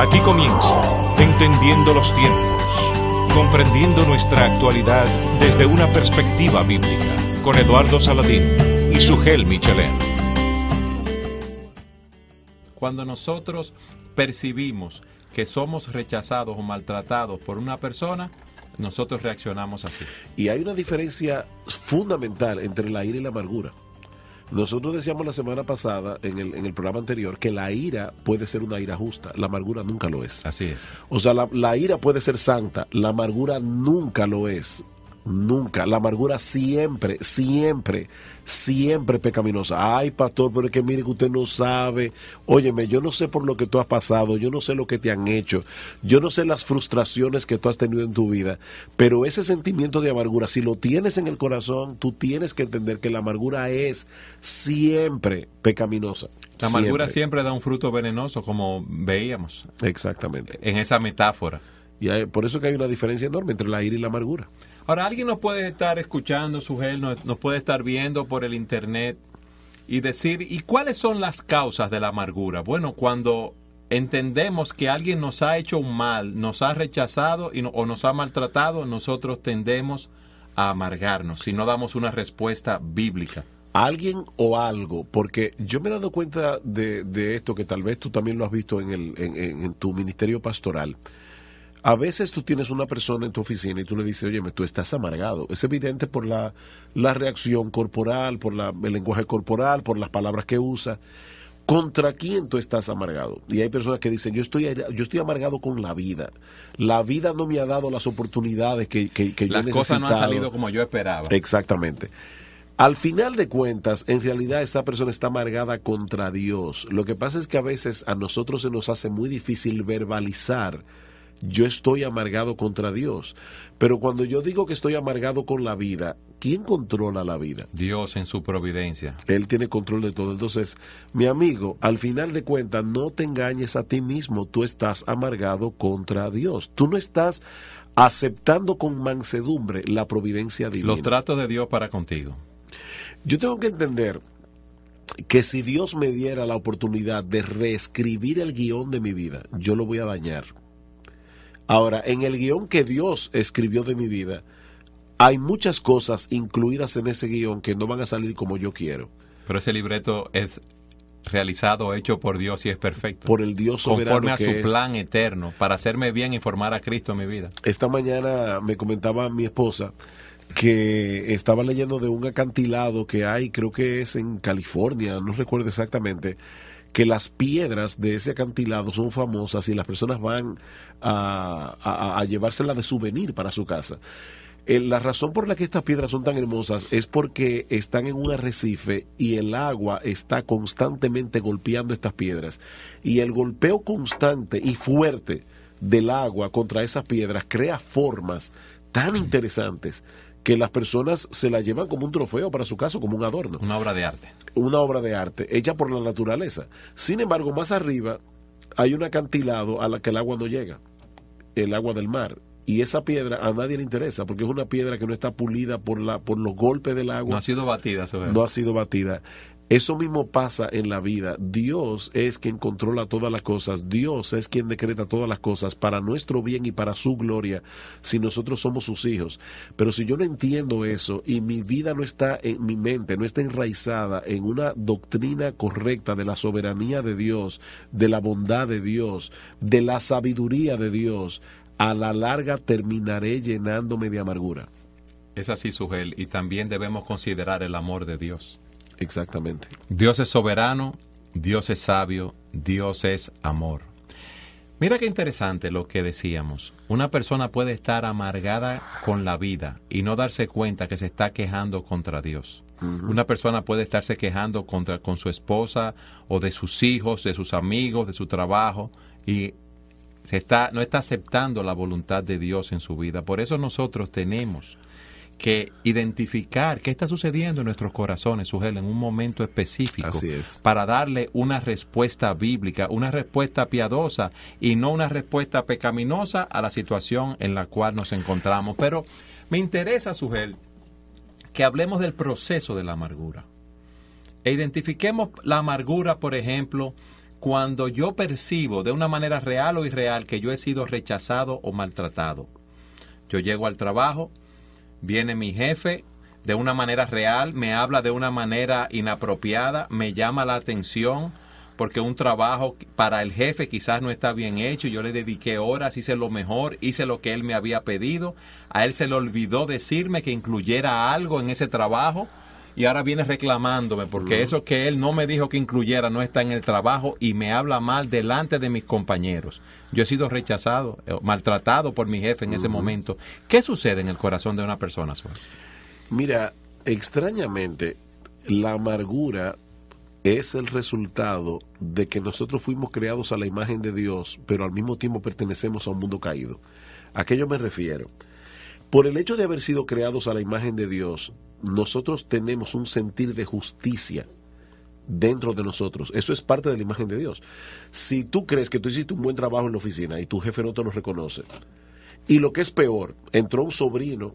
Aquí comienza Entendiendo los tiempos, comprendiendo nuestra actualidad desde una perspectiva bíblica, con Eduardo Saladín y Sugel Michelén. Cuando nosotros percibimos que somos rechazados o maltratados por una persona, nosotros reaccionamos así. Y hay una diferencia fundamental entre el aire y la amargura. Nosotros decíamos la semana pasada, en el, programa anterior, que la ira puede ser una ira justa, la amargura nunca lo es. Así es. O sea, la, la ira puede ser santa, la amargura nunca lo es nunca. La amargura siempre, siempre, siempre pecaminosa. Ay, pastor, pero es que mire que usted no sabe. Óyeme, yo no sé por lo que tú has pasado, yo no sé lo que te han hecho, yo no sé las frustraciones que tú has tenido en tu vida, pero ese sentimiento de amargura, si lo tienes en el corazón, tú tienes que entender que la amargura es siempre pecaminosa. La amargura siempre, da un fruto venenoso, como veíamos. Exactamente. En esa metáfora. Y por eso que hay una diferencia enorme entre la ira y la amargura. Ahora, alguien nos puede estar escuchando, su nos, nos puede estar viendo por el Internet y decir, ¿y cuáles son las causas de la amargura? Bueno, cuando entendemos que alguien nos ha hecho un mal, nos ha rechazado y o nos ha maltratado, nosotros tendemos a amargarnos si no damos una respuesta bíblica. Alguien o algo, porque yo me he dado cuenta de, esto que tal vez tú también lo has visto en, en tu ministerio pastoral. A veces tú tienes una persona en tu oficina y tú le dices, oye, tú estás amargado. Es evidente por la, la reacción corporal, por la, el lenguaje corporal, por las palabras que usa. ¿Contra quién tú estás amargado? Y hay personas que dicen, yo estoy, yo estoy amargado con la vida. La vida no me ha dado las oportunidades que, que, que yo las cosas no han salido como yo esperaba. Exactamente. Al final de cuentas, en realidad esa persona está amargada contra Dios. Lo que pasa es que a veces a nosotros se nos hace muy difícil verbalizar yo estoy amargado contra Dios. Pero cuando yo digo que estoy amargado con la vida, ¿quién controla la vida? Dios en su providencia. Él tiene control de todo. Entonces, mi amigo, al final de cuentas, no te engañes a ti mismo. Tú estás amargado contra Dios. Tú no estás aceptando con mansedumbre la providencia divina. Los tratos de Dios para contigo. Yo tengo que entender que si Dios me diera la oportunidad de reescribir el guión de mi vida, yo lo voy a dañar Ahora, en el guión que Dios escribió de mi vida, hay muchas cosas incluidas en ese guión que no van a salir como yo quiero. Pero ese libreto es realizado, hecho por Dios y es perfecto. Por el Dios soberano. Conforme a su plan eterno, para hacerme bien formar a Cristo en mi vida. Esta mañana me comentaba mi esposa que estaba leyendo de un acantilado que hay, creo que es en California, no recuerdo exactamente, que las piedras de ese acantilado son famosas y las personas van a, llevárselas de souvenir para su casa. Eh, la razón por la que estas piedras son tan hermosas es porque están en un arrecife y el agua está constantemente golpeando estas piedras. Y el golpeo constante y fuerte del agua contra esas piedras crea formas tan interesantes que las personas se la llevan como un trofeo para su caso, como un adorno. Una obra de arte. Una obra de arte, hecha por la naturaleza. Sin embargo, más arriba hay un acantilado a la que el agua no llega, el agua del mar. Y esa piedra a nadie le interesa porque es una piedra que no está pulida por, la, por los golpes del agua. No ha sido batida, sobre No ha sido batida. Eso mismo pasa en la vida. Dios es quien controla todas las cosas. Dios es quien decreta todas las cosas para nuestro bien y para su gloria si nosotros somos sus hijos. Pero si yo no entiendo eso y mi vida no está en mi mente, no está enraizada en una doctrina correcta de la soberanía de Dios, de la bondad de Dios, de la sabiduría de Dios, a la larga terminaré llenándome de amargura. Es así, Sugel, y también debemos considerar el amor de Dios. Exactamente. Dios es soberano, Dios es sabio, Dios es amor. Mira qué interesante lo que decíamos. Una persona puede estar amargada con la vida y no darse cuenta que se está quejando contra Dios. Una persona puede estarse quejando contra con su esposa o de sus hijos, de sus amigos, de su trabajo y se está, no está aceptando la voluntad de Dios en su vida. Por eso nosotros tenemos que identificar qué está sucediendo en nuestros corazones, Sugel, en un momento específico, para darle una respuesta bíblica, una respuesta piadosa y no una respuesta pecaminosa a la situación en la cual nos encontramos. Pero me interesa, Sugel, que hablemos del proceso de la amargura. E identifiquemos la amargura, por ejemplo, cuando yo percibo de una manera real o irreal que yo he sido rechazado o maltratado. Yo llego al trabajo, viene mi jefe de una manera real, me habla de una manera inapropiada, me llama la atención porque un trabajo para el jefe quizás no está bien hecho, yo le dediqué horas, hice lo mejor, hice lo que él me había pedido, a él se le olvidó decirme que incluyera algo en ese trabajo, y ahora viene reclamándome porque eso que él no me dijo que incluyera no está en el trabajo y me habla mal delante de mis compañeros. Yo he sido rechazado, eh, maltratado por mi jefe en ese momento. ¿Qué sucede en el corazón de una persona, Suárez? Mira, extrañamente, la amargura es el resultado de que nosotros fuimos creados a la imagen de Dios, pero al mismo tiempo pertenecemos a un mundo caído. ¿A qué yo me refiero? Por el hecho de haber sido creados a la imagen de Dios, nosotros tenemos un sentir de justicia dentro de nosotros. Eso es parte de la imagen de Dios. Si tú crees que tú hiciste un buen trabajo en la oficina y tu jefe no te lo reconoce, y lo que es peor, entró un sobrino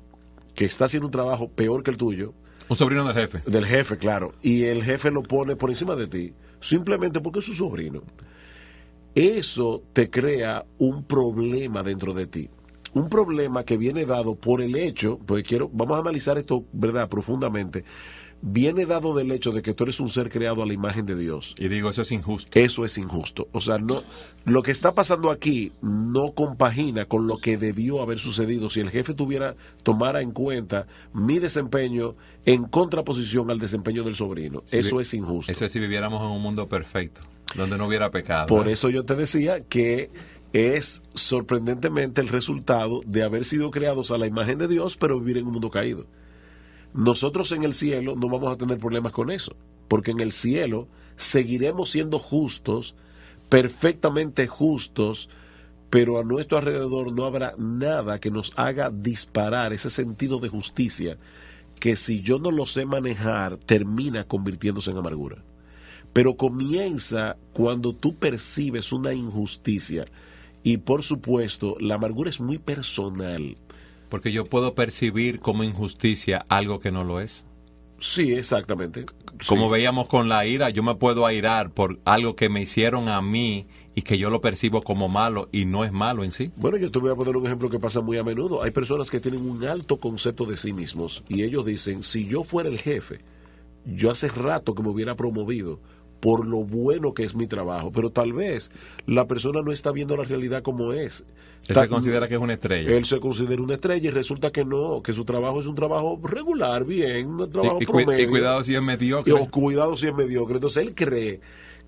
que está haciendo un trabajo peor que el tuyo. Un sobrino del jefe. Del jefe, claro. Y el jefe lo pone por encima de ti, simplemente porque es su sobrino. Eso te crea un problema dentro de ti un problema que viene dado por el hecho, porque quiero, vamos a analizar esto, ¿verdad?, profundamente. Viene dado del hecho de que tú eres un ser creado a la imagen de Dios. Y digo, eso es injusto. Eso es injusto. O sea, no, lo que está pasando aquí no compagina con lo que debió haber sucedido si el jefe tuviera, tomara en cuenta mi desempeño en contraposición al desempeño del sobrino. eso es injusto. Eso es si viviéramos en un mundo perfecto, donde no hubiera pecado. Por ¿eh? eso yo te decía que es sorprendentemente el resultado de haber sido creados a la imagen de Dios, pero vivir en un mundo caído. Nosotros en el cielo no vamos a tener problemas con eso, porque en el cielo seguiremos siendo justos, perfectamente justos, pero a nuestro alrededor no habrá nada que nos haga disparar ese sentido de justicia que si yo no lo sé manejar termina convirtiéndose en amargura. Pero comienza cuando tú percibes una injusticia y por supuesto, la amargura es muy personal. Porque yo puedo percibir como injusticia algo que no lo es. Sí, exactamente. Como veíamos con la ira, yo me puedo airar por algo que me hicieron a mí y que yo lo percibo como malo y no es malo en sí. Bueno, yo te voy a poner un ejemplo que pasa muy a menudo. Hay personas que tienen un alto concepto de sí mismos y ellos dicen, si yo fuera el jefe, yo hace rato que me hubiera promovido por lo bueno que es mi trabajo, pero tal vez la persona no está viendo la realidad como es. Él se considera que es una estrella. Él se considera una estrella y resulta que no, que su trabajo es un trabajo regular, bien, un trabajo y, Y cuidado si es mediocre. Oh, cuidado si es mediocre. Entonces él cree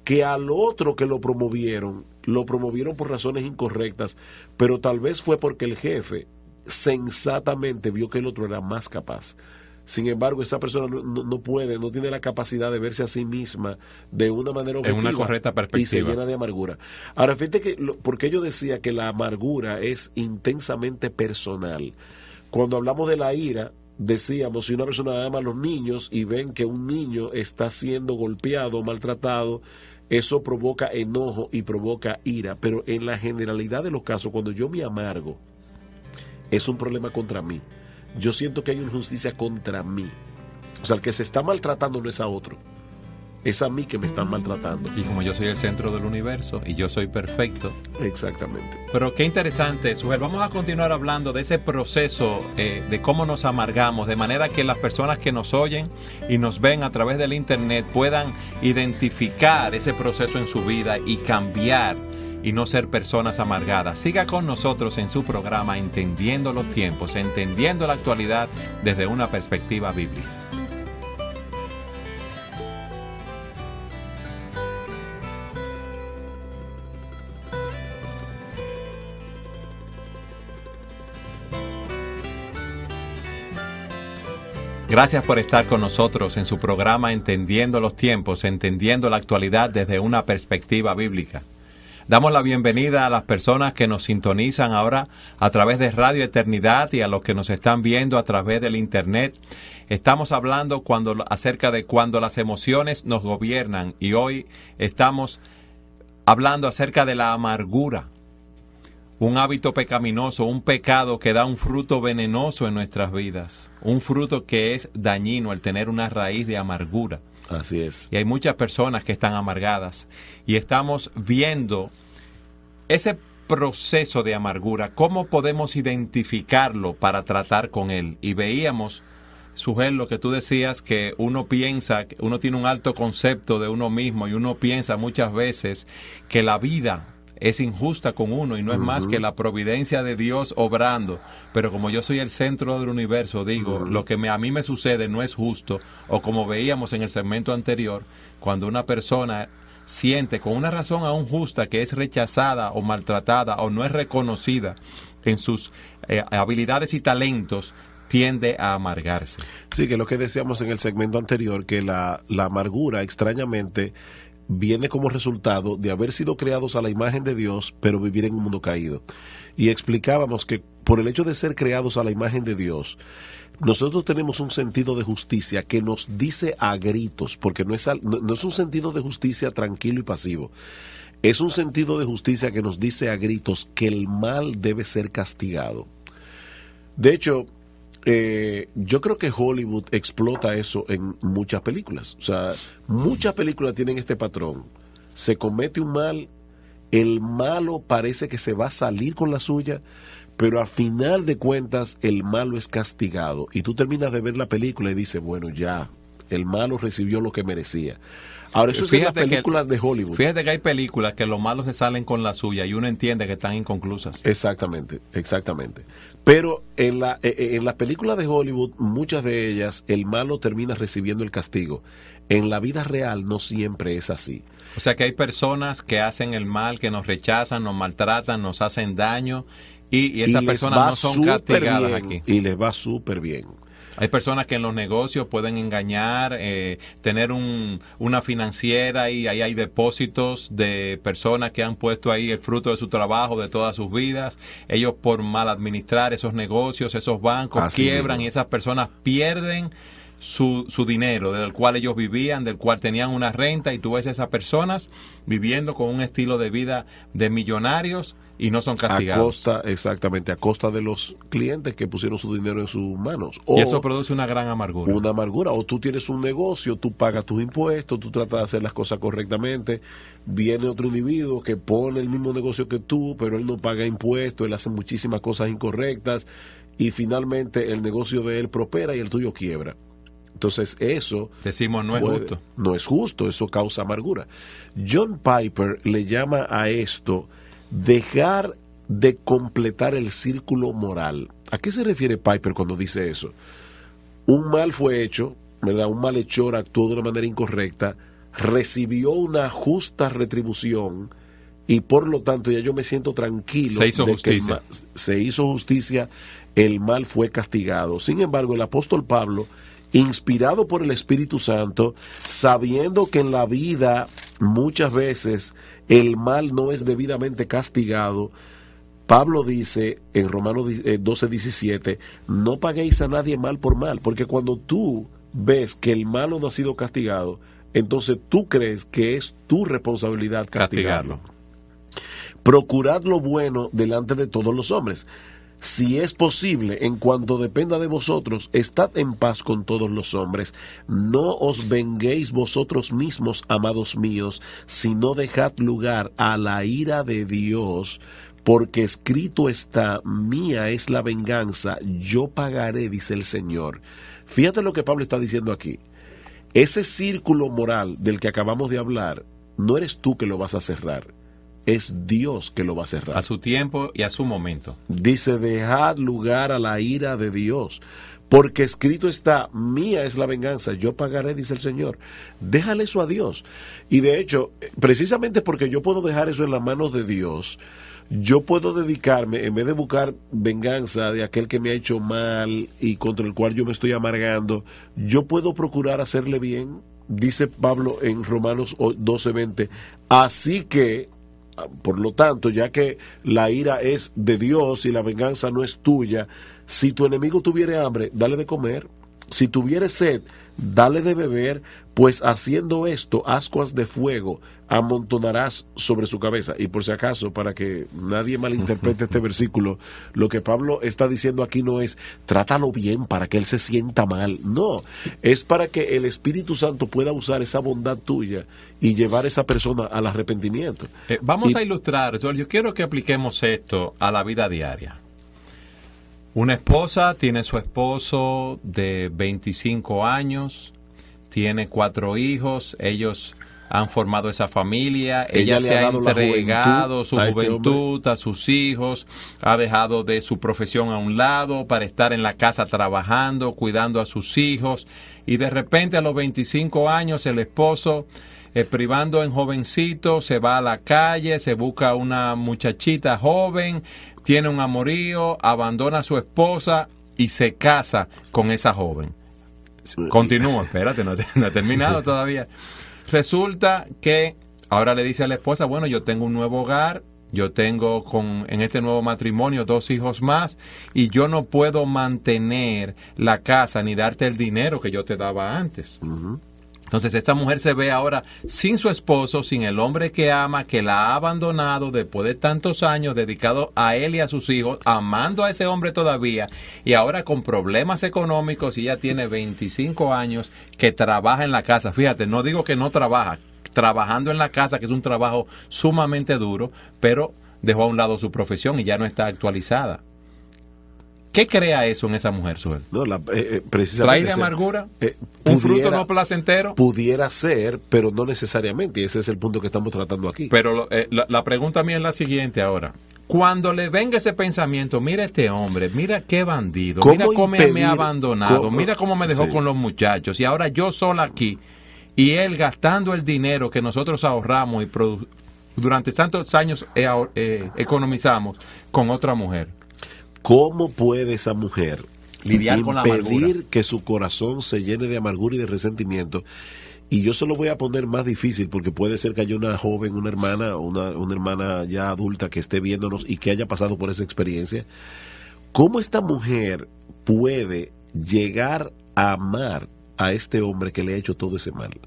que al otro que lo promovieron, lo promovieron por razones incorrectas, pero tal vez fue porque el jefe sensatamente vio que el otro era más capaz. Sin embargo, esa persona no, puede, no tiene la capacidad de verse a sí misma de una manera objetiva. En una correcta perspectiva. Y se llena de amargura. Ahora, fíjate que, porque yo decía que la amargura es intensamente personal. Cuando hablamos de la ira, decíamos, si una persona ama a los niños y ven que un niño está siendo golpeado, maltratado, eso provoca enojo y provoca ira. Pero en la generalidad de los casos, cuando yo me amargo, es un problema contra mí yo siento que hay una injusticia contra mí. O sea, el que se está maltratando no es a otro. Es a mí que me están maltratando. Y como yo soy el centro del universo y yo soy perfecto. Exactamente. Pero qué interesante, Suger. Vamos a continuar hablando de ese proceso eh, de cómo nos amargamos, de manera que las personas que nos oyen y nos ven a través del Internet puedan identificar ese proceso en su vida y cambiar y no ser personas amargadas. Siga con nosotros en su programa Entendiendo los tiempos, entendiendo la actualidad desde una perspectiva bíblica. Gracias por estar con nosotros en su programa Entendiendo los tiempos, entendiendo la actualidad desde una perspectiva bíblica. Damos la bienvenida a las personas que nos sintonizan ahora a través de Radio Eternidad y a los que nos están viendo a través del Internet. Estamos hablando cuando, acerca de cuando las emociones nos gobiernan y hoy estamos hablando acerca de la amargura, un hábito pecaminoso, un pecado que da un fruto venenoso en nuestras vidas, un fruto que es dañino el tener una raíz de amargura. Así es. Y hay muchas personas que están amargadas y estamos viendo ese proceso de amargura, ¿cómo podemos identificarlo para tratar con él? Y veíamos, Sujel, lo que tú decías, que uno piensa, uno tiene un alto concepto de uno mismo y uno piensa muchas veces que la vida es injusta con uno y no es más que la providencia de Dios obrando. Pero como yo soy el centro del universo, digo, lo que a mí me sucede no es justo. O como veíamos en el segmento anterior, cuando una persona siente con una razón aún justa que es rechazada o maltratada o no es reconocida en sus eh, habilidades y talentos, tiende a amargarse. Sí, que lo que decíamos en el segmento anterior, que la, la amargura extrañamente viene como resultado de haber sido creados a la imagen de Dios, pero vivir en un mundo caído. Y explicábamos que por el hecho de ser creados a la imagen de Dios, nosotros tenemos un sentido de justicia que nos dice a gritos, porque no es, no, es un sentido de justicia tranquilo y pasivo. Es un sentido de justicia que nos dice a gritos que el mal debe ser castigado. De hecho, eh, yo creo que Hollywood explota eso en muchas películas. O sea, muchas películas tienen este patrón. Se comete un mal, el malo parece que se va a salir con la suya, pero al final de cuentas, el malo es castigado. Y tú terminas de ver la película y dices, bueno, ya, el malo recibió lo que merecía. Ahora, eso fíjate las películas de Hollywood. Fíjate que hay películas que los malos se salen con la suya y uno entiende que están inconclusas. Exactamente, exactamente. Pero en, la, eh, eh, en las películas de Hollywood, muchas de ellas, el malo termina recibiendo el castigo. En la vida real no siempre es así. O sea que hay personas que hacen el mal, que nos rechazan, nos maltratan, nos hacen daño y, esas personas no son castigadas aquí. Y les va súper bien. Hay personas que en los negocios pueden engañar, eh, tener una financiera y ahí hay depósitos de personas que han puesto ahí el fruto de su trabajo, de todas sus vidas. Ellos por mal administrar esos negocios, esos bancos quiebran y esas personas pierden su, su dinero, del cual ellos vivían, del cual tenían una renta y tú ves a esas personas viviendo con un estilo de vida de millonarios y no son castigados. A costa, exactamente, a costa de los clientes que pusieron su dinero en sus manos. y eso produce una gran amargura. Una amargura. O tú tienes un negocio, tú pagas tus impuestos, tú tratas de hacer las cosas correctamente. Viene otro individuo que pone el mismo negocio que tú, pero él no paga impuestos, él hace muchísimas cosas incorrectas y finalmente el negocio de él prospera y el tuyo quiebra. Entonces eso... Decimos no es justo. No es justo, eso causa amargura. John Piper le llama a esto dejar de completar el círculo moral. ¿A qué se refiere Piper cuando dice eso? Un mal fue hecho, ¿verdad? Un malhechor actuó de una manera incorrecta, recibió una justa retribución y por lo tanto ya yo me siento tranquilo. Se hizo justicia. se hizo justicia, el mal fue castigado. Sin embargo, el apóstol Pablo inspirado por el Espíritu Santo, sabiendo que en la vida muchas veces el mal no es debidamente castigado, Pablo dice en Romanos 12, 17, eh, no paguéis a nadie mal por mal, porque cuando tú ves que el malo no ha sido castigado, entonces tú crees que es tu responsabilidad castigarlo. castigarlo. Procurad lo bueno delante de todos los hombres si es posible, en cuanto dependa de vosotros, estad en paz con todos los hombres. No os venguéis vosotros mismos, amados míos, sino dejad lugar a la ira de Dios, porque escrito está, mía es la venganza, yo pagaré, dice el Señor. Fíjate lo que Pablo está diciendo aquí. Ese círculo moral del que acabamos de hablar, no eres tú que lo vas a cerrar, es Dios que lo va a cerrar. A su tiempo y a su momento. Dice, dejad lugar a la ira de Dios, porque escrito está, mía es la venganza, yo pagaré, dice el Señor. Déjale eso a Dios. Y de hecho, precisamente porque yo puedo dejar eso en las manos de Dios, yo puedo dedicarme, en vez de buscar venganza de aquel que me ha hecho mal y contra el cual yo me estoy amargando, yo puedo procurar hacerle bien. Dice Pablo en Romanos 12:20, así que Ah, por lo tanto, ya que la ira es de Dios y la venganza no es tuya, si tu enemigo tuviere hambre, dale de comer. Si tuviere sed, dale de beber. Pues haciendo esto, ascuas de fuego amontonarás sobre su cabeza. Y por si acaso, para que nadie malinterprete este versículo, lo que Pablo está diciendo aquí no es trátalo bien para que él se sienta mal. No, es para que el Espíritu Santo pueda usar esa bondad tuya y llevar a esa persona al arrepentimiento. Eh, vamos a ilustrar, yo quiero que apliquemos esto a la vida diaria. Una esposa tiene su esposo de 25 años tiene cuatro hijos, ellos han formado esa familia, ella, se ha, entregado su este juventud a sus hijos, ha dejado de su profesión a un lado para estar en la casa trabajando, cuidando a sus hijos y de repente a los 25 años el esposo eh, privando en jovencito, se va a la calle, se busca una muchachita joven, tiene un amorío, abandona a su esposa y se casa con esa joven. Continúa, espérate, no, ha terminado todavía. Resulta que ahora le dice a la esposa, bueno, yo tengo un nuevo hogar, yo tengo con en este nuevo matrimonio dos hijos más y yo no puedo mantener la casa ni darte el dinero que yo te daba antes. Entonces esta mujer se ve ahora sin su esposo, sin el hombre que ama, que la ha abandonado después de tantos años dedicado a él y a sus hijos, amando a ese hombre todavía, y ahora con problemas económicos y ya tiene 25 años que trabaja en la casa. Fíjate, no digo que no trabaja, trabajando en la casa, que es un trabajo sumamente duro, pero dejó a un lado su profesión y ya no está actualizada. ¿Qué crea eso en esa mujer, Suel? No, la, eh, eh, amargura? Eh, ¿Un fruto no placentero? Pudiera ser, pero no necesariamente. Y ese es el punto que estamos tratando aquí. Pero la, la, pregunta mía es la siguiente ahora. Cuando le venga ese pensamiento, mira este hombre, mira qué bandido, mira cómo me ha abandonado, mira cómo me dejó con los muchachos y ahora yo sola aquí y él gastando el dinero que nosotros ahorramos y durante tantos años economizamos con otra mujer ¿Cómo puede esa mujer lidiar impedir que su corazón se llene de amargura y de resentimiento? Y yo se lo voy a poner más difícil porque puede ser que haya una joven, una hermana, una, una hermana ya adulta que esté viéndonos y que haya pasado por esa experiencia. ¿Cómo esta mujer puede llegar a amar a este hombre que le ha hecho todo ese mal?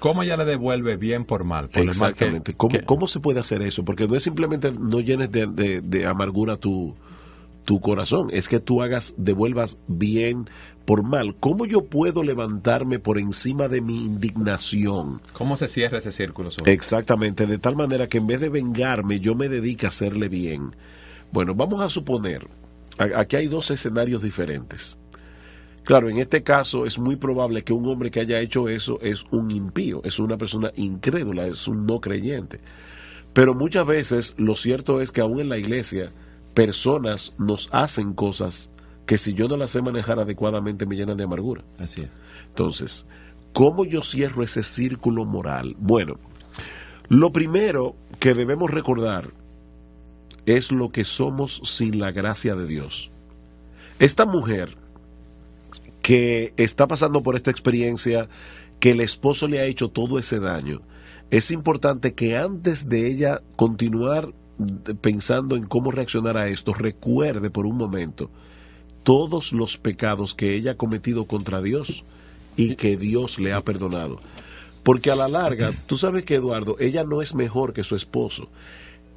¿Cómo ella le devuelve bien por mal? Exactamente. ¿Cómo, se puede hacer eso? Porque no es simplemente no llenes de, de amargura tu, tu corazón, es que tú hagas, devuelvas bien por mal. ¿Cómo yo puedo levantarme por encima de mi indignación? ¿Cómo se cierra ese círculo? Exactamente, de tal manera que en vez de vengarme, yo me dedique a hacerle bien. Bueno, vamos a suponer, aquí hay dos escenarios diferentes. Claro, en este caso es muy probable que un hombre que haya hecho eso es un impío, es una persona incrédula, es un no creyente. Pero muchas veces lo cierto es que aún en la iglesia, personas nos hacen cosas que si yo no las sé manejar adecuadamente me llenan de amargura. Así es. Entonces, ¿cómo yo cierro ese círculo moral? Bueno, lo primero que debemos recordar es lo que somos sin la gracia de Dios. Esta mujer que está pasando por esta experiencia, que el esposo le ha hecho todo ese daño, es importante que antes de ella continuar pensando en cómo reaccionar a esto, recuerde por un momento todos los pecados que ella ha cometido contra Dios y que Dios le ha perdonado. Porque a la larga, tú sabes que Eduardo, ella no es mejor que su esposo.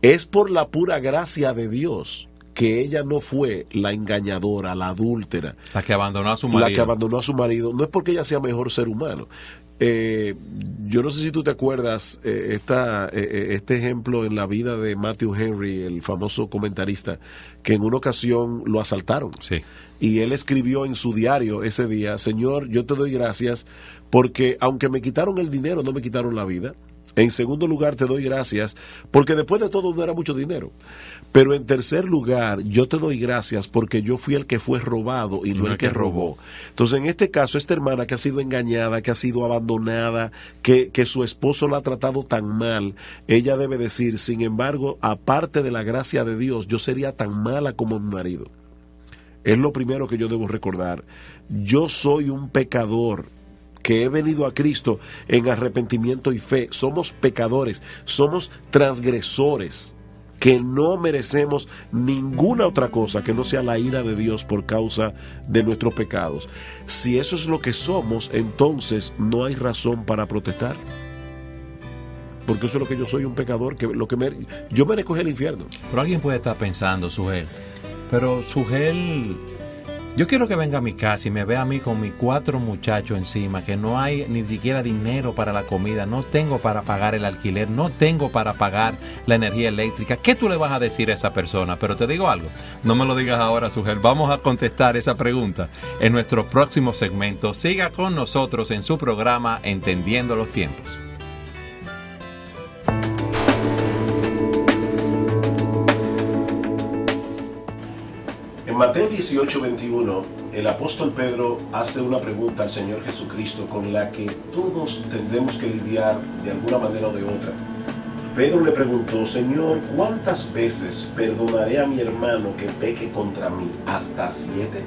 Es por la pura gracia de Dios que ella no fue la engañadora, la adúltera. La que abandonó a su marido. La que abandonó a su marido. No es porque ella sea mejor ser humano. Eh, yo no sé si tú te acuerdas eh, esta, eh, este ejemplo en la vida de Matthew Henry, el famoso comentarista, que en una ocasión lo asaltaron. Y él escribió en su diario ese día, Señor, yo te doy gracias porque aunque me quitaron el dinero, no me quitaron la vida. En segundo lugar, te doy gracias porque después de todo no era mucho dinero. Pero en tercer lugar, yo te doy gracias porque yo fui el que fue robado y no el que, robó. Entonces, en este caso, esta hermana que ha sido engañada, que ha sido abandonada, que, que su esposo la ha tratado tan mal, ella debe decir, sin embargo, aparte de la gracia de Dios, yo sería tan mala como mi marido. Es lo primero que yo debo recordar. Yo soy un pecador que he venido a Cristo en arrepentimiento y fe. Somos pecadores, somos transgresores que no merecemos ninguna otra cosa que no sea la ira de Dios por causa de nuestros pecados. Si eso es lo que somos, entonces no hay razón para protestar. Porque eso es lo que yo soy, un pecador, que lo que me, yo merezco el infierno. Pero alguien puede estar pensando, Sugel, pero Sugel yo quiero que venga a mi casa y me vea a mí con mis cuatro muchachos encima, que no hay ni siquiera dinero para la comida, no tengo para pagar el alquiler, no tengo para pagar la energía eléctrica. ¿Qué tú le vas a decir a esa persona? Pero te digo algo, no me lo digas ahora, Sugel. Vamos a contestar esa pregunta en nuestro próximo segmento. Siga con nosotros en su programa Entendiendo los Tiempos. Mateo 18:21, el apóstol Pedro hace una pregunta al Señor Jesucristo con la que todos tendremos que lidiar de alguna manera o de otra. Pedro le preguntó, Señor, ¿cuántas veces perdonaré a mi hermano que peque contra mí? ¿Hasta siete?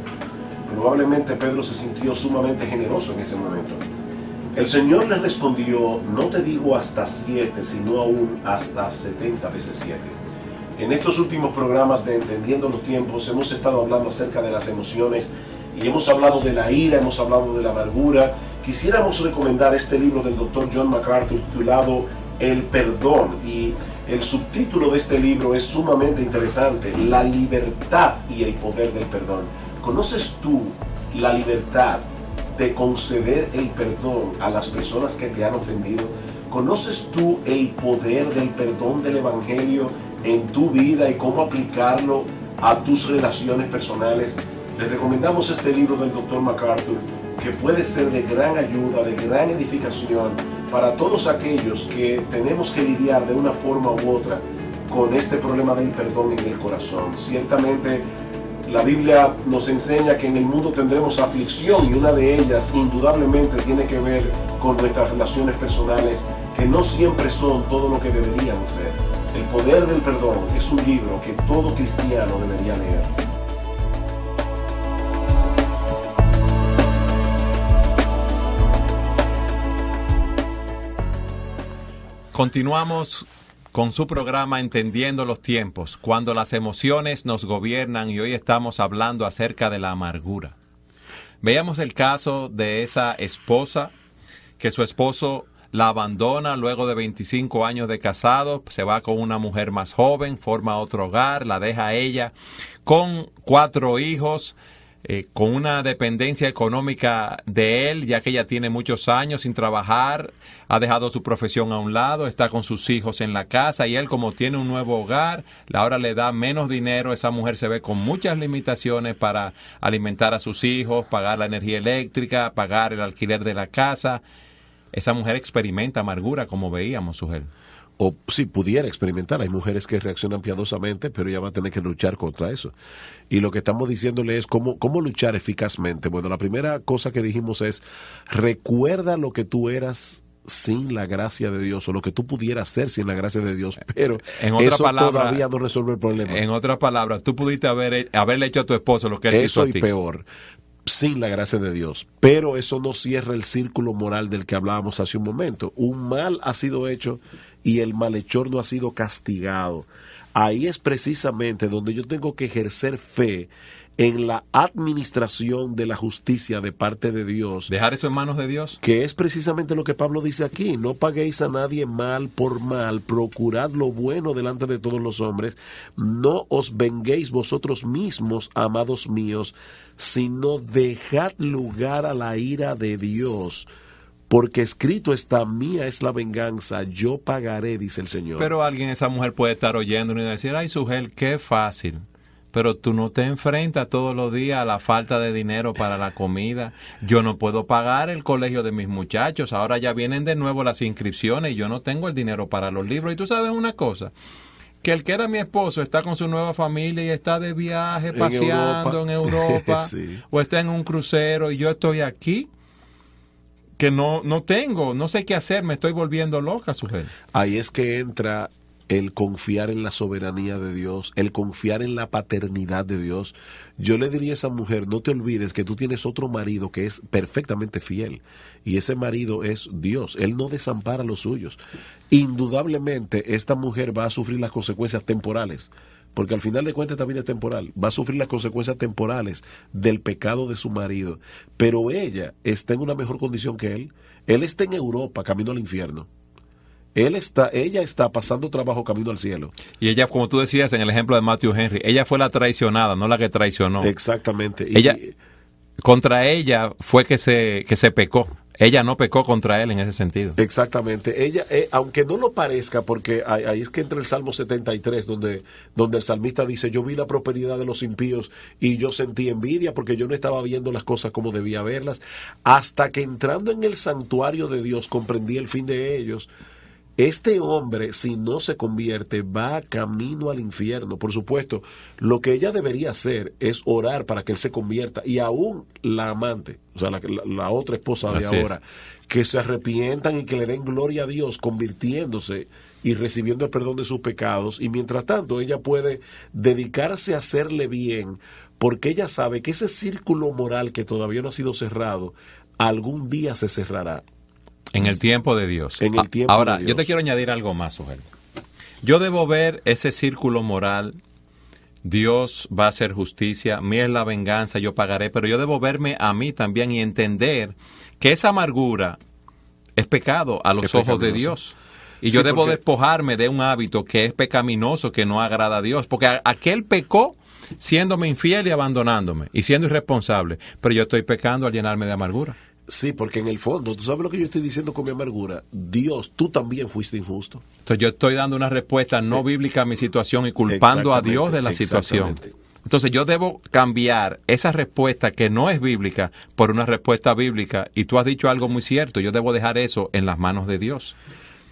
Probablemente Pedro se sintió sumamente generoso en ese momento. El Señor le respondió, no te digo hasta siete, sino aún hasta setenta veces siete. En estos últimos programas de Entendiendo los Tiempos hemos estado hablando acerca de las emociones y hemos hablado de la ira, hemos hablado de la amargura. Quisiéramos recomendar este libro del doctor John MacArthur titulado El Perdón y el subtítulo de este libro es sumamente interesante, La libertad y el poder del perdón. ¿Conoces tú la libertad de conceder el perdón a las personas que te han ofendido? ¿Conoces tú el poder del perdón del Evangelio? en tu vida y cómo aplicarlo a tus relaciones personales, les recomendamos este libro del doctor MacArthur que puede ser de gran ayuda, de gran edificación para todos aquellos que tenemos que lidiar de una forma u otra con este problema del perdón en el corazón. Ciertamente la Biblia nos enseña que en el mundo tendremos aflicción y una de ellas indudablemente tiene que ver con nuestras relaciones personales que no siempre son todo lo que deberían ser. El poder del perdón es un libro que todo cristiano debería leer. Continuamos con su programa Entendiendo los tiempos, cuando las emociones nos gobiernan y hoy estamos hablando acerca de la amargura. Veamos el caso de esa esposa que su esposo la abandona luego de 25 años de casado, se va con una mujer más joven, forma otro hogar, la deja a ella, con cuatro hijos, eh, con una dependencia económica de él, ya que ella tiene muchos años sin trabajar, ha dejado su profesión a un lado, está con sus hijos en la casa y él como tiene un nuevo hogar, ahora le da menos dinero, esa mujer se ve con muchas limitaciones para alimentar a sus hijos, pagar la energía eléctrica, pagar el alquiler de la casa esa mujer experimenta amargura como veíamos, Sujel o si pudiera experimentar. Hay mujeres que reaccionan piadosamente, pero ella va a tener que luchar contra eso. Y lo que estamos diciéndole es cómo, cómo luchar eficazmente. Bueno, la primera cosa que dijimos es, recuerda lo que tú eras sin la gracia de Dios o lo que tú pudieras ser sin la gracia de Dios, pero en otra eso palabra, todavía no resuelve el problema. En otras palabras, tú pudiste haber, haberle hecho a tu esposo lo que él eso y peor sin la gracia de Dios. Pero eso no cierra el círculo moral del que hablábamos hace un momento. Un mal ha sido hecho y el malhechor no ha sido castigado. Ahí es precisamente donde yo tengo que ejercer fe en la administración de la justicia de parte de Dios. Dejar eso en manos de Dios. Que es precisamente lo que Pablo dice aquí. No paguéis a nadie mal por mal, procurad lo bueno delante de todos los hombres. No os venguéis vosotros mismos, amados míos, sino dejad lugar a la ira de Dios. Porque escrito está, mía es la venganza, yo pagaré, dice el Señor. Pero alguien, esa mujer puede estar oyendo y decir, ay, Sujel, qué fácil pero tú no te enfrentas todos los días a la falta de dinero para la comida. Yo no puedo pagar el colegio de mis muchachos. Ahora ya vienen de nuevo las inscripciones y yo no tengo el dinero para los libros. Y tú sabes una cosa, que el que era mi esposo está con su nueva familia y está de viaje paseando en Europa, o está en un crucero y yo estoy aquí que no, no tengo, no sé qué hacer, me estoy volviendo loca, sujeto Ahí es que entra el confiar en la soberanía de Dios, el confiar en la paternidad de Dios. Yo le diría a esa mujer, no te olvides que tú tienes otro marido que es perfectamente fiel y ese marido es Dios, él no desampara a los suyos. Indudablemente esta mujer va a sufrir las consecuencias temporales, porque al final de cuentas también es temporal, va a sufrir las consecuencias temporales del pecado de su marido, pero ella está en una mejor condición que él, él está en Europa, camino al infierno él está, ella está pasando trabajo camino al cielo. Y ella, como tú decías en el ejemplo de Matthew Henry, ella fue la traicionada, no la que traicionó. Exactamente. contra ella fue que se, se pecó. Ella no pecó contra él en ese sentido. Exactamente. Ella, eh, aunque no lo parezca, porque ahí es que entra el Salmo 73, donde, donde el salmista dice, yo vi la prosperidad de los impíos y yo sentí envidia porque yo no estaba viendo las cosas como debía verlas, hasta que entrando en el santuario de Dios comprendí el fin de ellos este hombre, si no se convierte, va camino al infierno. Por supuesto, lo que ella debería hacer es orar para que él se convierta y aún la amante, o sea, la, otra esposa de ahora, que se arrepientan y que le den gloria a Dios convirtiéndose y recibiendo el perdón de sus pecados. Y mientras tanto, ella puede dedicarse a hacerle bien porque ella sabe que ese círculo moral que todavía no ha sido cerrado, algún día se cerrará. En el tiempo de Dios. Ah, ahora, yo te quiero añadir algo más, Ojel. Yo debo ver ese círculo moral. Dios va a hacer justicia, mí es la venganza, yo pagaré, pero yo debo verme a mí también y entender que esa amargura es pecado a los ojos de Dios. Y yo debo despojarme de un hábito que es pecaminoso, que no agrada a Dios, porque aquel pecó siéndome infiel y abandonándome y siendo irresponsable, pero yo estoy pecando al llenarme de amargura. Sí, porque en el fondo, tú sabes lo que yo estoy diciendo con mi amargura. Dios, tú también fuiste injusto. Entonces yo estoy dando una respuesta no eh, bíblica a mi situación y culpando a Dios de la situación. Entonces yo debo cambiar esa respuesta que no es bíblica por una respuesta bíblica. Y tú has dicho algo muy cierto. Yo debo dejar eso en las manos de Dios.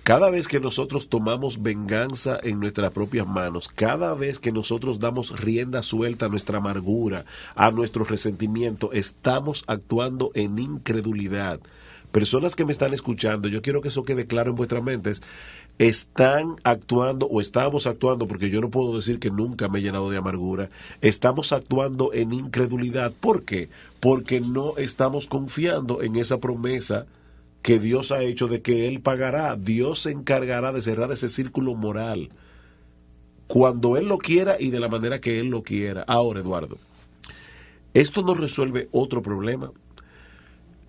Cada vez que nosotros tomamos venganza en nuestras propias manos, cada vez que nosotros damos rienda suelta a nuestra amargura, a nuestro resentimiento, estamos actuando en incredulidad. Personas que me están escuchando, yo quiero que eso quede claro en vuestras mentes, están actuando o estamos actuando, porque yo no puedo decir que nunca me he llenado de amargura, estamos actuando en incredulidad. ¿Por qué? Porque no estamos confiando en esa promesa que Dios ha hecho de que Él pagará, Dios se encargará de cerrar ese círculo moral cuando Él lo quiera y de la manera que Él lo quiera. Ahora, Eduardo, esto no resuelve otro problema.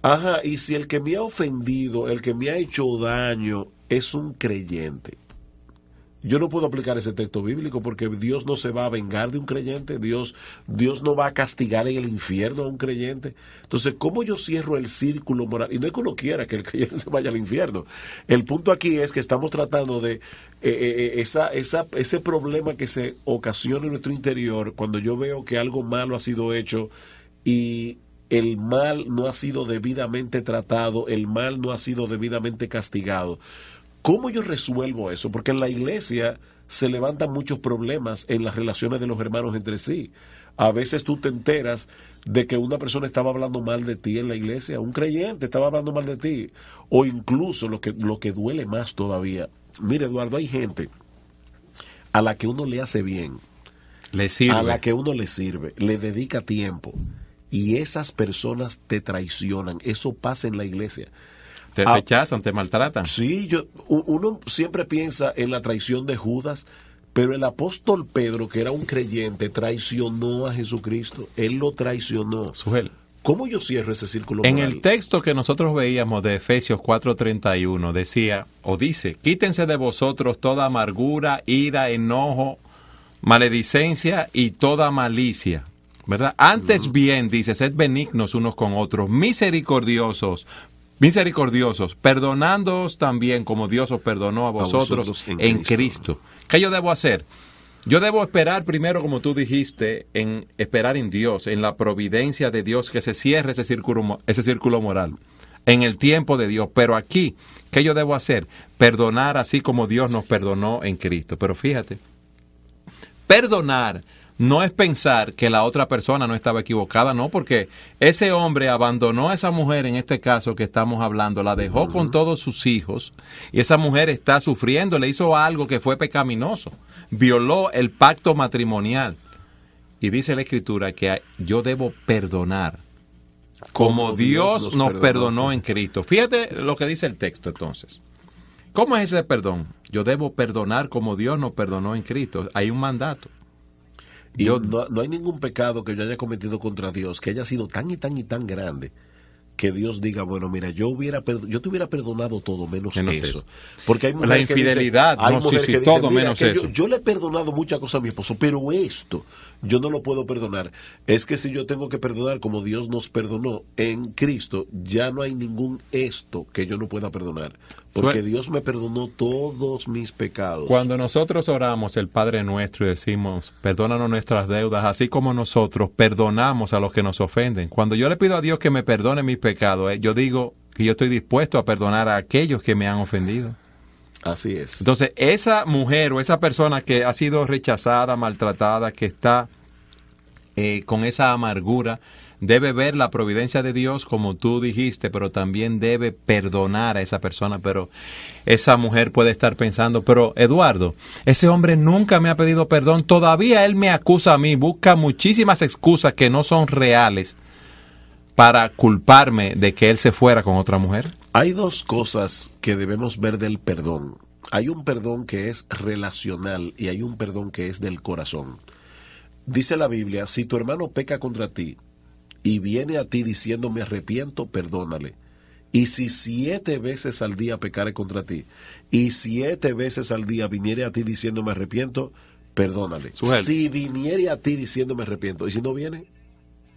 Ajá, y si el que me ha ofendido, el que me ha hecho daño, es un creyente, yo no puedo aplicar ese texto bíblico porque Dios no se va a vengar de un creyente, Dios, Dios no va a castigar en el infierno a un creyente. Entonces, ¿cómo yo cierro el círculo moral? Y no es que uno quiera que el creyente se vaya al infierno. El punto aquí es que estamos tratando de eh, eh, eh, esa, esa, ese problema que se ocasiona en nuestro interior cuando yo veo que algo malo ha sido hecho y el mal no ha sido debidamente tratado, el mal no ha sido debidamente castigado. ¿Cómo yo resuelvo eso? Porque en la iglesia se levantan muchos problemas en las relaciones de los hermanos entre sí. A veces tú te enteras de que una persona estaba hablando mal de ti en la iglesia, un creyente estaba hablando mal de ti, o incluso lo que, lo que duele más todavía. Mire, Eduardo, hay gente a la que uno le hace bien, le a la que uno le sirve, le dedica tiempo, y esas personas te traicionan. Eso pasa en la iglesia. Te ah. rechazan, te maltratan. Sí, yo, uno siempre piensa en la traición de Judas, pero el apóstol Pedro, que era un creyente, traicionó a Jesucristo. Él lo traicionó. ¿Cómo yo cierro ese círculo? En el texto que nosotros veíamos de Efesios 4:31 decía, o dice, quítense de vosotros toda amargura, ira, enojo, maledicencia y toda malicia. ¿Verdad? Antes mm. bien, dice, sed benignos unos con otros, misericordiosos, misericordiosos, perdonándoos también como Dios os perdonó a vosotros, en, Cristo. ¿Qué yo debo hacer? Yo debo esperar primero, como tú dijiste, en esperar en Dios, en la providencia de Dios, que se cierre ese círculo, ese círculo moral, en el tiempo de Dios. Pero aquí, ¿qué yo debo hacer? Perdonar así como Dios nos perdonó en Cristo. Pero fíjate, perdonar no es pensar que la otra persona no estaba equivocada, no, porque ese hombre abandonó a esa mujer en este caso que estamos hablando, la dejó con todos sus hijos y esa mujer está sufriendo, le hizo algo que fue pecaminoso, violó el pacto matrimonial. Y dice la escritura que yo debo perdonar como, Dios, nos perdonó en Cristo. Fíjate lo que dice el texto entonces. ¿Cómo es ese perdón? Yo debo perdonar como Dios nos perdonó en Cristo. Hay un mandato no, hay ningún pecado que yo haya cometido contra Dios que haya sido tan y tan y tan grande que Dios diga, bueno, mira, yo hubiera yo te hubiera perdonado todo menos, eso. Porque hay la infidelidad, todo menos eso. yo, le he perdonado muchas cosas a mi esposo, pero esto yo no lo puedo perdonar. Es que si yo tengo que perdonar como Dios nos perdonó en Cristo, ya no hay ningún esto que yo no pueda perdonar porque Dios me perdonó todos mis pecados. Cuando nosotros oramos el Padre nuestro y decimos, perdónanos nuestras deudas, así como nosotros perdonamos a los que nos ofenden. Cuando yo le pido a Dios que me perdone mis pecados, eh, yo digo que yo estoy dispuesto a perdonar a aquellos que me han ofendido. Así es. Entonces, esa mujer o esa persona que ha sido rechazada, maltratada, que está eh, con esa amargura, debe ver la providencia de Dios como tú dijiste, pero también debe perdonar a esa persona. Pero esa mujer puede estar pensando, pero Eduardo, ese hombre nunca me ha pedido perdón, todavía él me acusa a mí, busca muchísimas excusas que no son reales para culparme de que él se fuera con otra mujer. Hay dos cosas que debemos ver del perdón. Hay un perdón que es relacional y hay un perdón que es del corazón. Dice la Biblia, si tu hermano peca contra ti, y viene a ti diciendo me arrepiento, perdónale. Y si siete veces al día pecare contra ti, y siete veces al día viniere a ti diciendo me arrepiento, perdónale. Si viniere a ti diciendo me arrepiento, y si no viene,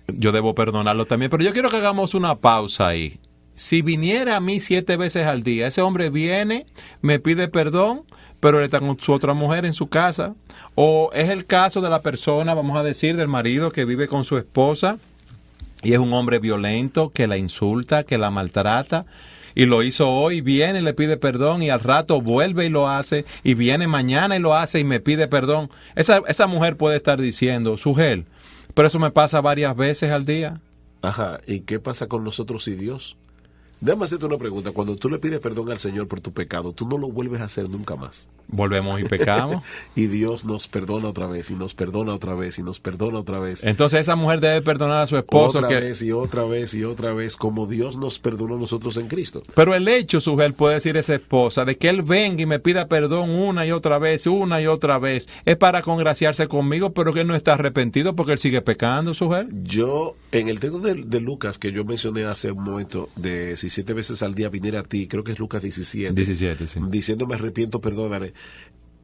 yo debo perdonarlo también, pero yo quiero que hagamos una pausa ahí. Si viniera a mí siete veces al día, ese hombre viene, me pide perdón, pero está con su otra mujer en su casa. O es el caso de la persona, vamos a decir, del marido que vive con su esposa y es un hombre violento que la insulta, que la maltrata. Y lo hizo hoy, viene y le pide perdón y al rato vuelve y lo hace. Y viene mañana y lo hace y me pide perdón. Esa, esa mujer puede estar diciendo, gel, pero eso me pasa varias veces al día. Ajá, ¿y qué pasa con nosotros y Dios? Déjame hacerte una pregunta. Cuando tú le pides perdón al Señor por tu pecado, tú no lo vuelves a hacer nunca más. Volvemos y pecamos. y Dios nos perdona otra vez, y nos perdona otra vez, y nos perdona otra vez. Entonces esa mujer debe perdonar a su esposo. Otra vez, y otra vez, y otra vez, como Dios nos perdonó a nosotros en Cristo. Pero el hecho, Sujel, puede decir esa esposa, de que él venga y me pida perdón una y otra vez, una y otra vez, es para congraciarse conmigo, pero que él no está arrepentido porque él sigue pecando, Sujel. Yo, en el texto de, de Lucas que yo mencioné hace un momento, de 17 veces al día viniera a ti, creo que es Lucas 17. 17, sí. Diciendo me arrepiento, perdónale.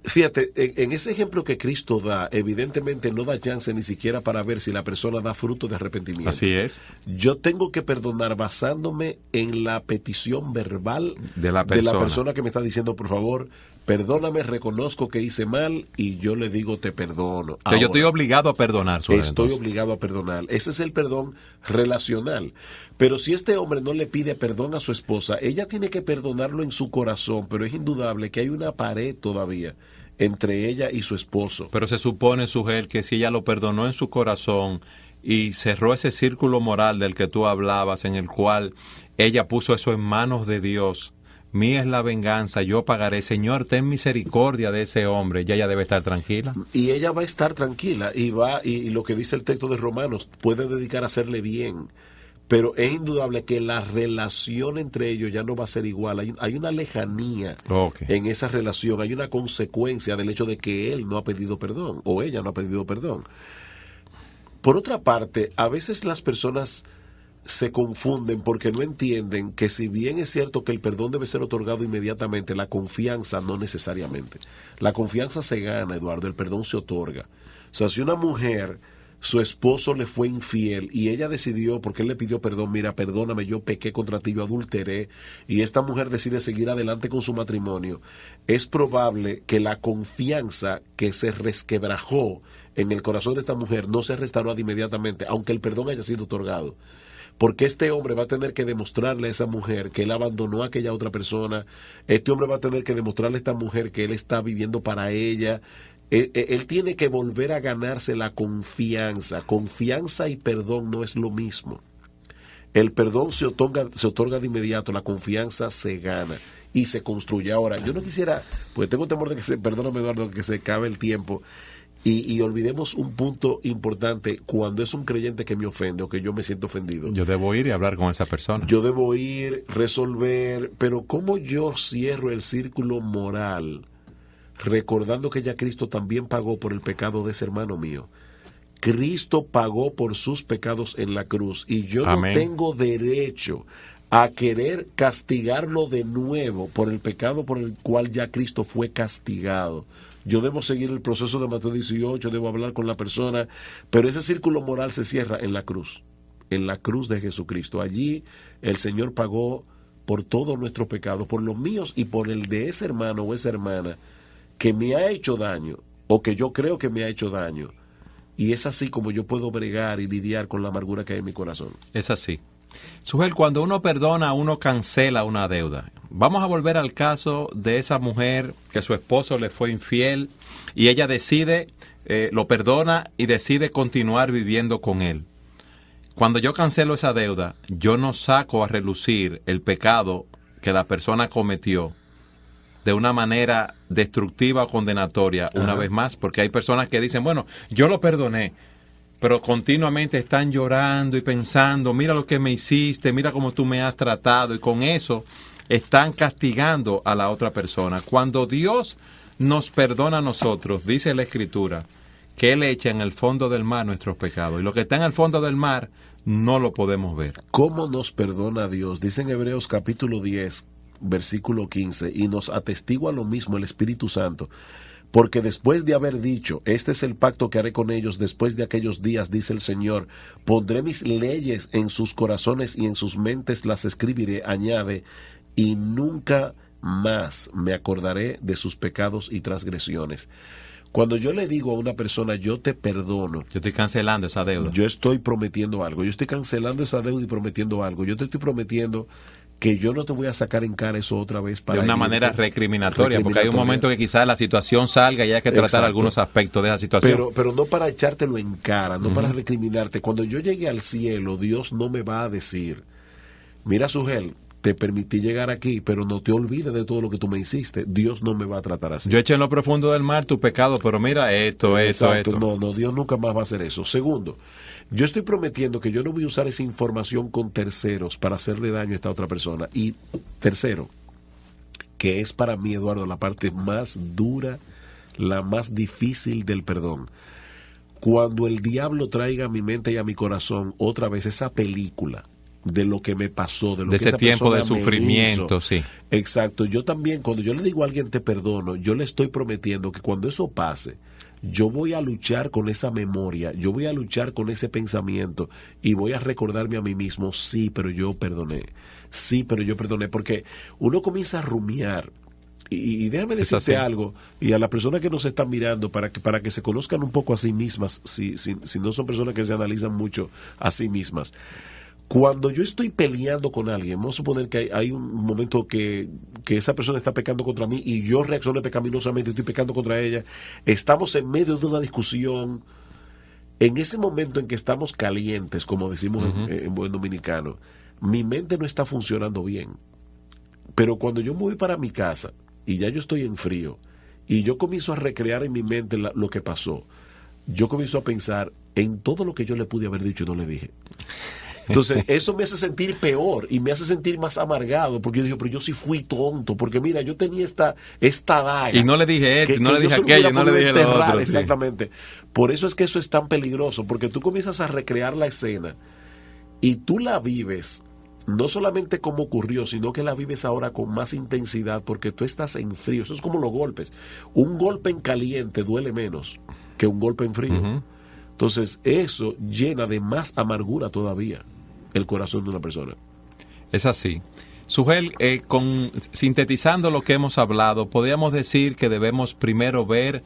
Fíjate, en, ese ejemplo que Cristo da, evidentemente no da chance ni siquiera para ver si la persona da fruto de arrepentimiento. Así es. Yo tengo que perdonar basándome en la petición verbal de la de la persona que me está diciendo, por favor, Perdóname, reconozco que hice mal y yo le digo te perdono. yo estoy obligado a perdonar. Estoy obligado a perdonar. Ese es el perdón relacional. Pero si este hombre no le pide perdón a su esposa, ella tiene que perdonarlo en su corazón, pero es indudable que hay una pared todavía entre ella y su esposo. Pero se supone, Sugel, que si ella lo perdonó en su corazón y cerró ese círculo moral del que tú hablabas, en el cual ella puso eso en manos de Dios, Mía es la venganza, yo pagaré. Señor, ten misericordia de ese hombre. Ya ella debe estar tranquila. Y ella va a estar tranquila y va, y lo que dice el texto de Romanos, puede dedicar a hacerle bien. Pero es indudable que la relación entre ellos ya no va a ser igual. Hay, una lejanía en esa relación. Hay una consecuencia del hecho de que él no ha pedido perdón o ella no ha pedido perdón. Por otra parte, a veces las personas se confunden porque no entienden que si bien es cierto que el perdón debe ser otorgado inmediatamente, la confianza no necesariamente. La confianza se gana, Eduardo, el perdón se otorga. O sea, si una mujer, su esposo le fue infiel y ella decidió, porque él le pidió perdón, mira, perdóname, yo pequé contra ti, yo adulteré, y esta mujer decide seguir adelante con su matrimonio, es probable que la confianza que se resquebrajó en el corazón de esta mujer no se restauró inmediatamente, aunque el perdón haya sido otorgado porque este hombre va a tener que demostrarle a esa mujer que él abandonó a aquella otra persona, este hombre va a tener que demostrarle a esta mujer que él está viviendo para ella, e, e, él, tiene que volver a ganarse la confianza, confianza y perdón no es lo mismo. El perdón se otorga, se otorga de inmediato, la confianza se gana y se construye. Ahora, yo no quisiera, pues tengo temor de que se, perdóname Eduardo, que se acabe el tiempo. Y, olvidemos un punto importante, cuando es un creyente que me ofende o que yo me siento ofendido. Yo debo ir y hablar con esa persona. Yo debo ir, resolver, pero ¿cómo yo cierro el círculo moral recordando que ya Cristo también pagó por el pecado de ese hermano mío? Cristo pagó por sus pecados en la cruz y yo no tengo derecho a querer castigarlo de nuevo por el pecado por el cual ya Cristo fue castigado yo debo seguir el proceso de Mateo 18, debo hablar con la persona, pero ese círculo moral se cierra en la cruz, en la cruz de Jesucristo. Allí el Señor pagó por todos nuestros pecados, por los míos y por el de ese hermano o esa hermana que me ha hecho daño o que yo creo que me ha hecho daño. Y es así como yo puedo bregar y lidiar con la amargura que hay en mi corazón. Es así. Sujel, cuando uno perdona, uno cancela una deuda. Vamos a volver al caso de esa mujer que su esposo le fue infiel y ella decide, eh, lo perdona y decide continuar viviendo con él. Cuando yo cancelo esa deuda, yo no saco a relucir el pecado que la persona cometió de una manera destructiva o condenatoria, una vez más, porque hay personas que dicen, bueno, yo lo perdoné, pero continuamente están llorando y pensando, mira lo que me hiciste, mira cómo tú me has tratado, y con eso están castigando a la otra persona. Cuando Dios nos perdona a nosotros, dice la Escritura, que Él echa en el fondo del mar nuestros pecados. Y lo que está en el fondo del mar no lo podemos ver. ¿Cómo nos perdona Dios? Dice en Hebreos capítulo 10, versículo 15, y nos atestigua lo mismo el Espíritu Santo. Porque después de haber dicho, este es el pacto que haré con ellos después de aquellos días, dice el Señor, pondré mis leyes en sus corazones y en sus mentes las escribiré, añade, y nunca más me acordaré de sus pecados y transgresiones. Cuando yo le digo a una persona, yo te perdono. Yo estoy cancelando esa deuda. Yo estoy prometiendo algo. Yo estoy cancelando esa deuda y prometiendo algo. Yo te estoy prometiendo que yo no te voy a sacar en cara eso otra vez para de una manera recriminatoria, porque hay un momento que quizás la situación salga y hay que tratar algunos aspectos de esa situación. Pero, pero no para echártelo en cara, no para recriminarte. Cuando yo llegue al cielo, Dios no me va a decir, mira gel te permití llegar aquí, pero no te olvides de todo lo que tú me hiciste. Dios no me va a tratar así. Yo eché en lo profundo del mar tu pecado, pero mira esto, esto, esto. No, no, Dios nunca más va a hacer eso. Segundo, yo estoy prometiendo que yo no voy a usar esa información con terceros para hacerle daño a esta otra persona. Y tercero, que es para mí, Eduardo, la parte más dura, la más difícil del perdón. Cuando el diablo traiga a mi mente y a mi corazón otra vez esa película de lo que me pasó, de lo ese tiempo de sufrimiento, sí. Exacto. Yo también, cuando yo le digo a alguien te perdono, yo le estoy prometiendo que cuando eso pase, yo voy a luchar con esa memoria, yo voy a luchar con ese pensamiento y voy a recordarme a mí mismo, sí, pero yo perdoné, sí, pero yo perdoné, porque uno comienza a rumiar. Y, déjame decirte algo, y a la persona que nos está mirando, para que, para que se conozcan un poco a sí mismas, si, si, si no son personas que se analizan mucho a sí mismas cuando yo estoy peleando con alguien, vamos a suponer que hay, un momento que, esa persona está pecando contra mí y yo reacciono pecaminosamente, estoy pecando contra ella, estamos en medio de una discusión. En ese momento en que estamos calientes, como decimos en, buen dominicano, mi mente no está funcionando bien. Pero cuando yo me voy para mi casa y ya yo estoy en frío y yo comienzo a recrear en mi mente lo que pasó, yo comienzo a pensar en todo lo que yo le pude haber dicho y no le dije. Entonces, eso me hace sentir peor y me hace sentir más amargado, porque yo digo, pero yo sí fui tonto, porque mira, yo tenía esta, esta Y no le dije esto, no, no le dije aquello, no le dije lo Exactamente. Por eso es que eso es tan peligroso, porque tú comienzas a recrear la escena y tú la vives no solamente como ocurrió, sino que la vives ahora con más intensidad porque tú estás en frío. Eso es como los golpes. Un golpe en caliente duele menos que un golpe en frío. Entonces, eso llena de más amargura todavía el corazón de una persona. Es así. sugel eh, con, sintetizando lo que hemos hablado, podríamos decir que debemos primero ver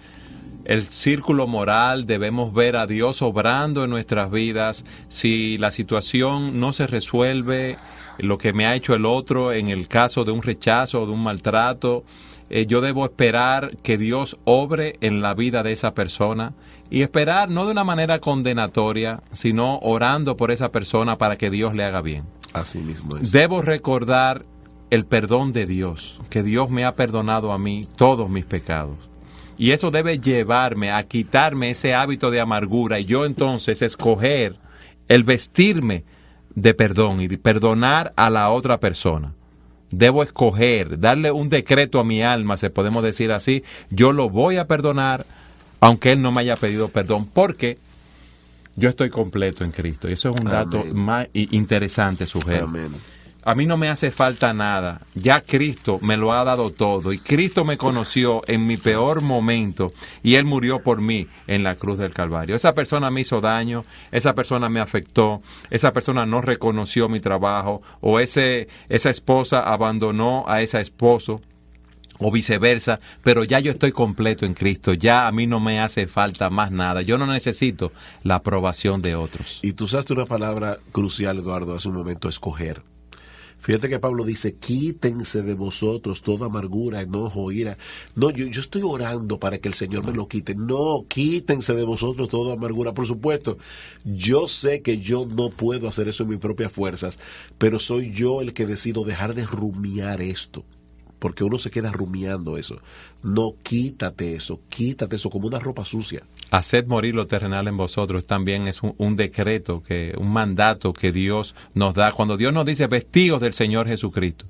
el círculo moral, debemos ver a Dios obrando en nuestras vidas. Si la situación no se resuelve lo que me ha hecho el otro en el caso de un rechazo o de un maltrato. Eh, yo debo esperar que Dios obre en la vida de esa persona y esperar no de una manera condenatoria, sino orando por esa persona para que Dios le haga bien. Así mismo Debo recordar el perdón de Dios, que Dios me ha perdonado a mí todos mis pecados. Y eso debe llevarme a quitarme ese hábito de amargura y yo entonces escoger el vestirme de perdón y perdonar a la otra persona. Debo escoger, darle un decreto a mi alma, se si podemos decir así, yo lo voy a perdonar aunque él no me haya pedido perdón, porque yo estoy completo en Cristo. Y eso es un dato más interesante, sujeto a mí no me hace falta nada, ya Cristo me lo ha dado todo y Cristo me conoció en mi peor momento y Él murió por mí en la cruz del Calvario. Esa persona me hizo daño, esa persona me afectó, esa persona no reconoció mi trabajo o ese, esa esposa abandonó a esa esposo o viceversa, pero ya yo estoy completo en Cristo, ya a mí no me hace falta más nada, yo no necesito la aprobación de otros. Y tú usaste una palabra crucial, Eduardo, hace un momento, escoger. Fíjate que Pablo dice, quítense de vosotros toda amargura, enojo, ira. No, yo, estoy orando para que el Señor me lo quite. No, quítense de vosotros toda amargura. Por supuesto, yo sé que yo no puedo hacer eso en mis propias fuerzas, pero soy yo el que decido dejar de rumiar esto porque uno se queda rumiando eso. No, quítate eso, quítate eso como una ropa sucia. Haced morir lo terrenal en vosotros también es un, decreto, que, un mandato que Dios nos da. Cuando Dios nos dice vestidos del Señor Jesucristo,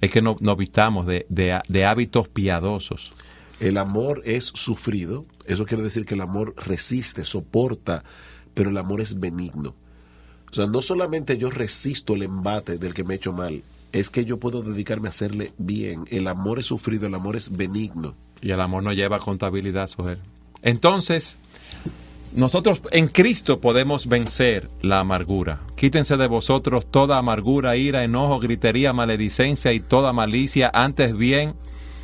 es que nos vistamos de, de hábitos piadosos. El amor es sufrido, eso quiere decir que el amor resiste, soporta, pero el amor es benigno. O sea, no solamente yo resisto el embate del que me he hecho mal, es que yo puedo dedicarme a hacerle bien. El amor es sufrido, el amor es benigno. Y el amor no lleva contabilidad, sugero. Entonces, nosotros en Cristo podemos vencer la amargura. Quítense de vosotros toda amargura, ira, enojo, gritería, maledicencia y toda malicia. Antes bien,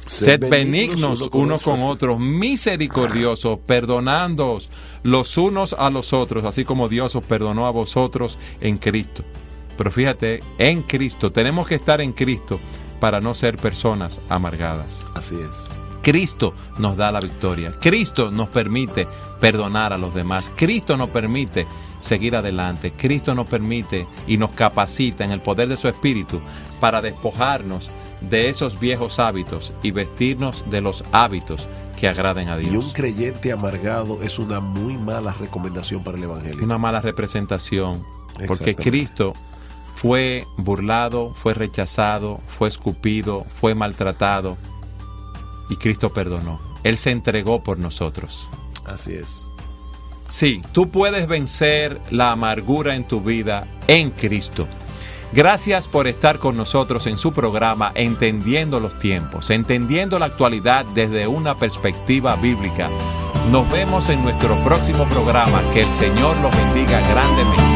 sed benignos, unos con, con otros, misericordiosos, perdonándoos los unos a los otros, así como Dios os perdonó a vosotros en Cristo. Pero fíjate, en Cristo, tenemos que estar en Cristo para no ser personas amargadas. Así es. Cristo nos da la victoria. Cristo nos permite perdonar a los demás. Cristo nos permite seguir adelante. Cristo nos permite y nos capacita en el poder de su Espíritu para despojarnos de esos viejos hábitos y vestirnos de los hábitos que agraden a Dios. Y un creyente amargado es una muy mala recomendación para el Evangelio. Una mala representación. Porque Cristo fue burlado, fue rechazado, fue escupido, fue maltratado y Cristo perdonó. Él se entregó por nosotros. Así es. Sí, tú puedes vencer la amargura en tu vida en Cristo. Gracias por estar con nosotros en su programa Entendiendo los tiempos, entendiendo la actualidad desde una perspectiva bíblica. Nos vemos en nuestro próximo programa. Que el Señor los bendiga grandemente.